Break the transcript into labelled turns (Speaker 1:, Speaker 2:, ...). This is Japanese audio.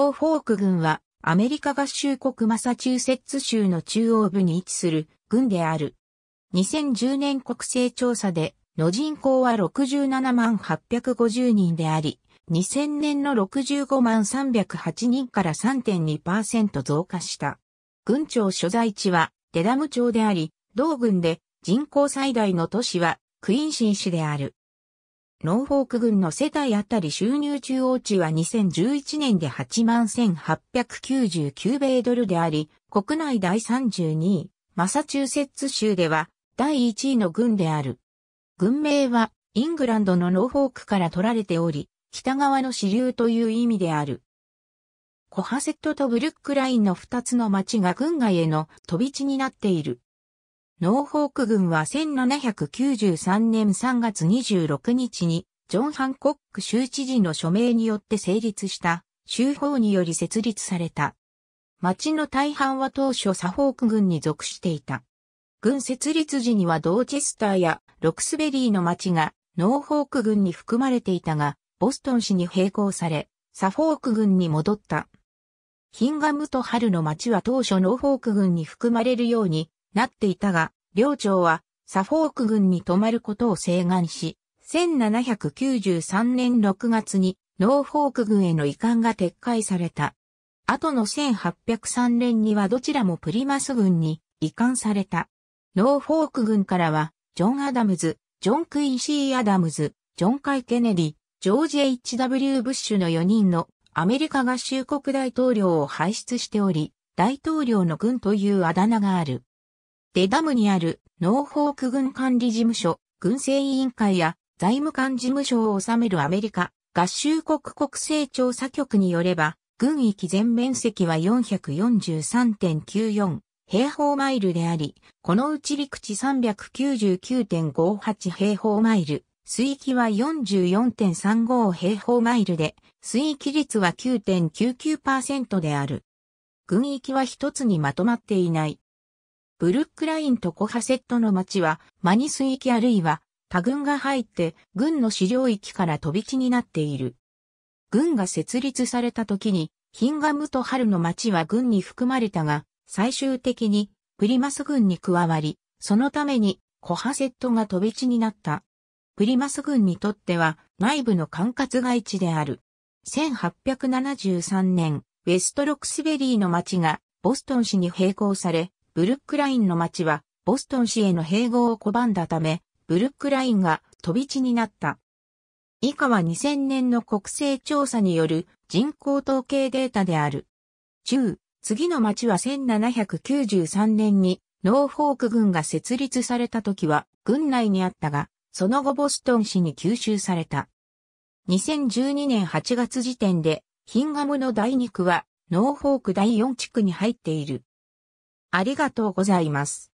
Speaker 1: ノーフォーク軍はアメリカ合衆国マサチューセッツ州の中央部に位置する軍である。2010年国勢調査での人口は67万850人であり、2000年の65万308人から3.2%増加した。郡庁所在地はデダム町であり、同軍で人口最大の都市はクインシン市である。ノーフォーク郡の世帯あたり収入中央値は2011年で81,899米ドルであり、国内第32位、マサチューセッツ州では第1位の郡である。郡名はイングランドのノーフォークから取られており、北側の支流という意味である。コハセットとブルックラインの2つの町が郡外への飛び地になっている。ノーホーク軍は1793年3月26日に、ジョン・ハンコック州知事の署名によって成立した州法により設立された。町の大半は当初サフォーク軍に属していた。軍設立時にはドーチェスターやロクスベリーの町がノーホーク軍に含まれていたが、ボストン市に並行され、サフォーク軍に戻った。ヒンガムとハルの町は当初ノーホーク軍に含まれるようになっていたが、領長はサフォーク軍に泊まることを請願し、1793年6月にノーフォーク軍への移管が撤回された。後の1803年にはどちらもプリマス軍に移管された。ノーフォーク軍からは、ジョン・アダムズ、ジョン・クインシー・アダムズ、ジョン・カイ・ケネディ、ジョージ・ H.W. ブッシュの4人のアメリカ合衆国大統領を輩出しており、大統領の軍というあだ名がある。デダムにあるノーフォーク軍管理事務所、軍政委員会や財務官事務所を治めるアメリカ合衆国国勢調査局によれば、軍域全面積は443.94平方マイルであり、このうち陸地399.58平方マイル、水域は44.35平方マイルで、水域率は9.99%である。軍域は一つにまとまっていない。ブルックラインとコハセットの町は、マニス域あるいは、他軍が入って、軍の資料域から飛び地になっている。軍が設立された時に、ヒンガムとハルの町は軍に含まれたが、最終的に、プリマス軍に加わり、そのために、コハセットが飛び地になった。プリマス軍にとっては、内部の管轄外地である。1873年、ウェストロックスベリーの町が、ボストン市に並行され、ブルックラインの町は、ボストン市への併合を拒んだため、ブルックラインが飛び地になった。以下は2000年の国勢調査による人口統計データである。中、次の町は1793年にノーフォーク軍が設立された時は軍内にあったが、その後ボストン市に吸収された。2012年8月時点で、ヒンガムの第2区はノーフォーク第4地区に入っている。ありがとうございます。